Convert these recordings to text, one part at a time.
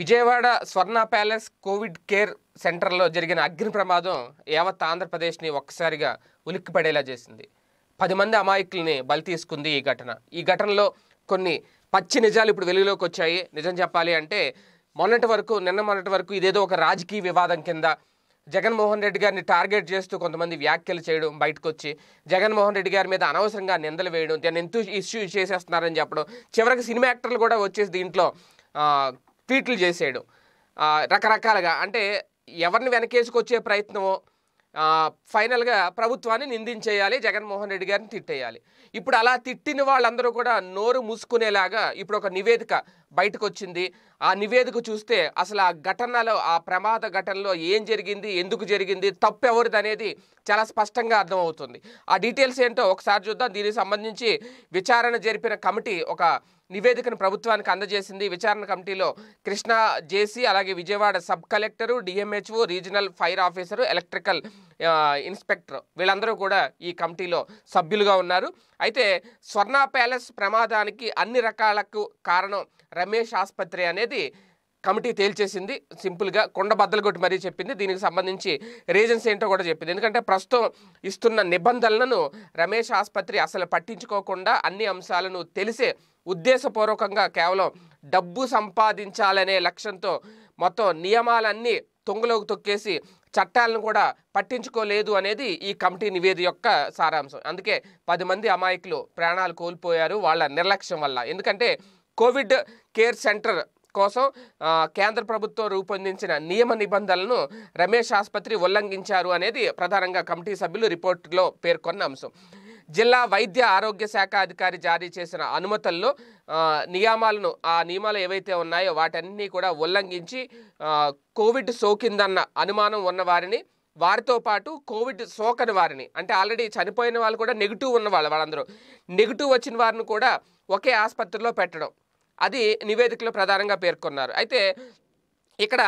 విజయవాడ స్వర్ణ palace Covid care సెంటర్లో జరిగిన అగ్ని ప్రమాదం యావత్ ఆంధ్రప్రదేశ్ని ఒక్కసారిగా ఉలిక్కిపడేలా చేసింది పది మంది అమాయకుల్ని బలి తీసుకుంది ఈ ఘటన ఈ ఘటనలో కొన్ని పచ్చి నిజాలు ఇప్పుడు వెలుగులోకి వచ్చాయి నిజం చెప్పాలి అంటే మొన్నటి వరకు నిన్న మొన్నటి వరకు ఇదేదో ఒక రాజకీయ వివాదం కింద జగన్మోహన్ రెడ్డి గారిని టార్గెట్ చేస్తూ కొంతమంది వ్యాఖ్యలు చేయడం బయటకు వచ్చి జగన్మోహన్ రెడ్డి గారి మీద అనవసరంగా నిందలు వేయడం దాన్ని ఎంతో ఇష్యూ చేసేస్తున్నారని చెప్పడం చివరికి సినిమా యాక్టర్లు కూడా వచ్చేసి దీంట్లో ట్వీట్లు చేసాడు రకరకాలుగా అంటే ఎవరిని వెనకేసుకొచ్చే ప్రయత్నమో ఫైనల్గా ప్రభుత్వాన్ని నిందించేయాలి జగన్మోహన్ రెడ్డి గారిని తిట్టేయాలి ఇప్పుడు అలా తిట్టిన వాళ్ళందరూ కూడా నోరు మూసుకునేలాగా ఇప్పుడు ఒక నివేదిక బయటకు వచ్చింది ఆ నివేదిక చూస్తే అసలు ఆ ఘటనలో ఆ ప్రమాద ఘటనలో ఏం జరిగింది ఎందుకు జరిగింది తప్పు ఎవరిది అనేది చాలా స్పష్టంగా అర్థమవుతుంది ఆ డీటెయిల్స్ ఏంటో ఒకసారి చూద్దాం దీనికి సంబంధించి విచారణ జరిపిన కమిటీ ఒక నివేదికను ప్రభుత్వానికి అందజేసింది విచారణ కమిటీలో కృష్ణా జేసీ అలాగే Vijayawada sub collector DMHO regional fire officer electrical inspector వీళ్ళందరూ కూడా ఈ కమిటీలో సభ్యులుగా ఉన్నారు అయితే స్వర్ణ ప్యాలెస్ ప్రమాదానికి అన్ని రకాలకు కారణం రమేష్ ఆసుపత్రి అనేది కమిటీ తేల్చేసింది సింపుల్గా కొండ బద్దలు కొట్టి మరీ చెప్పింది దీనికి సంబంధించి రీజన్స్ ఏంటో కూడా చెప్పింది ఎందుకంటే ప్రస్తుతం ఇస్తున్న నిబంధనలను రమేష్ ఆసుపత్రి అసలు పట్టించుకోకుండా అన్ని అంశాలను తెలిసే ఉద్దేశపూర్వకంగా కేవలం డబ్బు సంపాదించాలనే లక్ష్యంతో మొత్తం నియమాలన్నీ తొంగులోకి తొక్కేసి చట్టాలను కూడా పట్టించుకోలేదు అనేది ఈ కమిటీ నివేది యొక్క సారాంశం అందుకే పది మంది అమాయకులు ప్రాణాలు కోల్పోయారు వాళ్ళ నిర్లక్ష్యం వల్ల ఎందుకంటే కోవిడ్ కేర్ సెంటర్ కోసం కేంద్ర ప్రభుత్వం రూపొందించిన నియమ నిబంధనలను రమేష్ ఆసుపత్రి ఉల్లంఘించారు అనేది ప్రధానంగా కమిటీ సభ్యులు రిపోర్టులో పేర్కొన్న అంశం జిల్లా వైద్య ఆరోగ్య శాఖ అధికారి జారీ చేసిన అనుమతుల్లో నియమాలను ఆ నియమాలు ఏవైతే ఉన్నాయో వాటన్నీ కూడా ఉల్లంఘించి కోవిడ్ సోకిందన్న అనుమానం ఉన్న వారిని వారితో పాటు కోవిడ్ సోకని వారిని అంటే ఆల్రెడీ చనిపోయిన వాళ్ళు కూడా నెగిటివ్ ఉన్న వాళ్ళందరూ నెగిటివ్ వచ్చిన వారిని కూడా ఒకే ఆసుపత్రిలో పెట్టడం అది నివేదికలో ప్రధానంగా పేర్కొన్నారు అయితే ఇక్కడ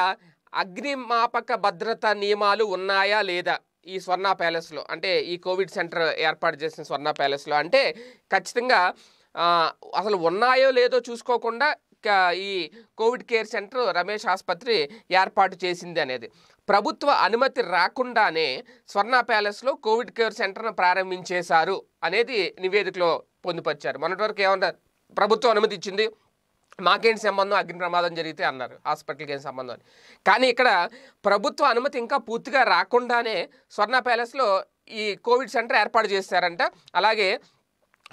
అగ్నిమాపక భద్రతా నియమాలు ఉన్నాయా లేదా ఈ స్వర్ణ ప్యాలెస్లో అంటే ఈ కోవిడ్ సెంటర్ ఏర్పాటు చేసిన స్వర్ణ ప్యాలెస్లో అంటే ఖచ్చితంగా అసలు ఉన్నాయో లేదో చూసుకోకుండా ఈ కోవిడ్ కేర్ సెంటర్ రమేష్ ఆసుపత్రి ఏర్పాటు చేసింది అనేది ప్రభుత్వ అనుమతి రాకుండానే స్వర్ణ ప్యాలెస్లో కోవిడ్ కేర్ సెంటర్ను ప్రారంభించేశారు అనేది నివేదికలో పొందుపరిచారు మొన్నటి వరకు ఏమన్నారు ప్రభుత్వం అనుమతి ఇచ్చింది మాకేంటి సంబంధం అగ్ని ప్రమాదం జరిగితే అన్నారు హాస్పిటల్కి ఏం సంబంధం అని కానీ ఇక్కడ ప్రభుత్వ అనుమతి ఇంకా పూర్తిగా రాకుండానే స్వర్ణ ప్యాలెస్లో ఈ కోవిడ్ సెంటర్ ఏర్పాటు చేశారంట అలాగే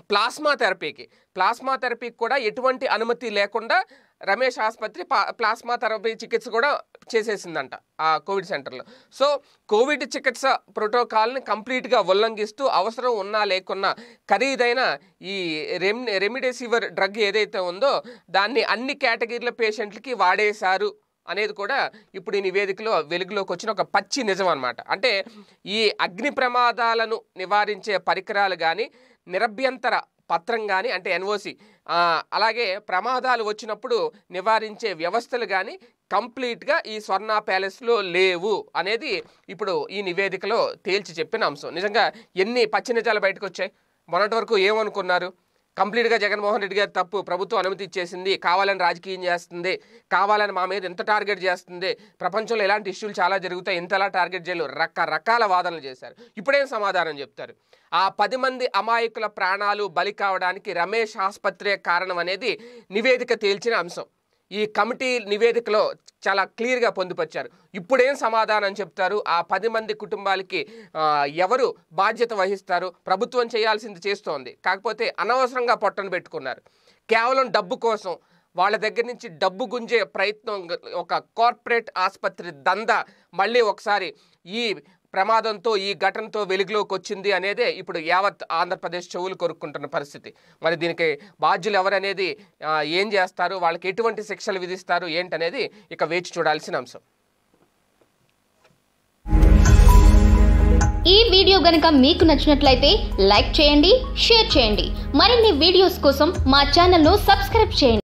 ప్లాస్మా థెరపీకి ప్లాస్మా థెరపీకి కూడా ఎటువంటి అనుమతి లేకుండా రమేష్ ఆసుపత్రి ప్లాస్మా థెరపీ చికిత్స కూడా చేసేసిందంట ఆ కోవిడ్ సెంటర్లో సో కోవిడ్ చికిత్స ప్రోటోకాల్ని కంప్లీట్గా ఉల్లంఘిస్తూ అవసరం ఉన్నా లేకున్నా ఖరీదైన ఈ రెమ్ రెమిడెసివర్ డ్రగ్ ఏదైతే ఉందో దాన్ని అన్ని కేటగిరీల పేషెంట్లకి వాడేశారు అనేది కూడా ఇప్పుడు ఈ నివేదికలో వెలుగులోకి వచ్చిన ఒక పచ్చి నిజం అనమాట అంటే ఈ అగ్ని ప్రమాదాలను నివారించే పరికరాలు కానీ నిరభ్యంతర పత్రం కానీ అంటే ఎన్ఓసి అలాగే ప్రమాదాలు వచ్చినప్పుడు నివారించే వ్యవస్థలు కానీ కంప్లీట్గా ఈ స్వర్ణ ప్యాలెస్లో లేవు అనేది ఇప్పుడు ఈ నివేదికలో తేల్చి చెప్పిన అంశం నిజంగా ఎన్ని పచ్చి నిజాలు బయటకు వచ్చాయి మొన్నటి వరకు ఏమనుకున్నారు కంప్లీట్గా జగన్మోహన్ రెడ్డి గారి తప్పు ప్రభుత్వం అనుమతి ఇచ్చేసింది కావాలని రాజకీయం చేస్తుంది కావాలని మా మీద ఎంత టార్గెట్ చేస్తుంది ప్రపంచంలో ఎలాంటి ఇష్యూలు చాలా జరుగుతాయి ఎంతలా టార్గెట్ చేయలేదు రకరకాల వాదనలు చేశారు ఇప్పుడేం సమాధానం చెప్తారు ఆ పది మంది అమాయకుల ప్రాణాలు బలి కావడానికి రమేష్ ఆసుపత్రి కారణం అనేది నివేదిక తేల్చిన అంశం ఈ కమిటీ నివేదికలో చాలా క్లియర్గా పొందుపరిచారు ఇప్పుడేం సమాధానం చెప్తారు ఆ పది మంది కుటుంబాలకి ఎవరు బాధ్యత వహిస్తారు ప్రభుత్వం చేయాల్సింది చేస్తోంది కాకపోతే అనవసరంగా పొట్టను పెట్టుకున్నారు కేవలం డబ్బు కోసం వాళ్ళ దగ్గర నుంచి డబ్బు గుంజే ప్రయత్నం ఒక కార్పొరేట్ ఆసుపత్రి దందా మళ్ళీ ఒకసారి ఈ ప్రమాదంతో ఈ ఘటనతో వెలుగులోకి వచ్చింది అనేదే ఇప్పుడు యావత్ ఆంధ్రప్రదేశ్ చెవులు కొరుక్కుంటున్న పరిస్థితి మరి దీనికి బాధ్యులు ఎవరనేది ఏం చేస్తారు వాళ్ళకి ఎటువంటి శిక్షలు విధిస్తారు ఏంటనేది ఇక వేచి చూడాల్సిన అంశం ఈ వీడియో గనుక మీకు నచ్చినట్లయితే లైక్ చేయండి షేర్ చేయండి మరిన్ని వీడియోస్ కోసం మా ఛానల్ను సబ్స్క్రైబ్ చేయండి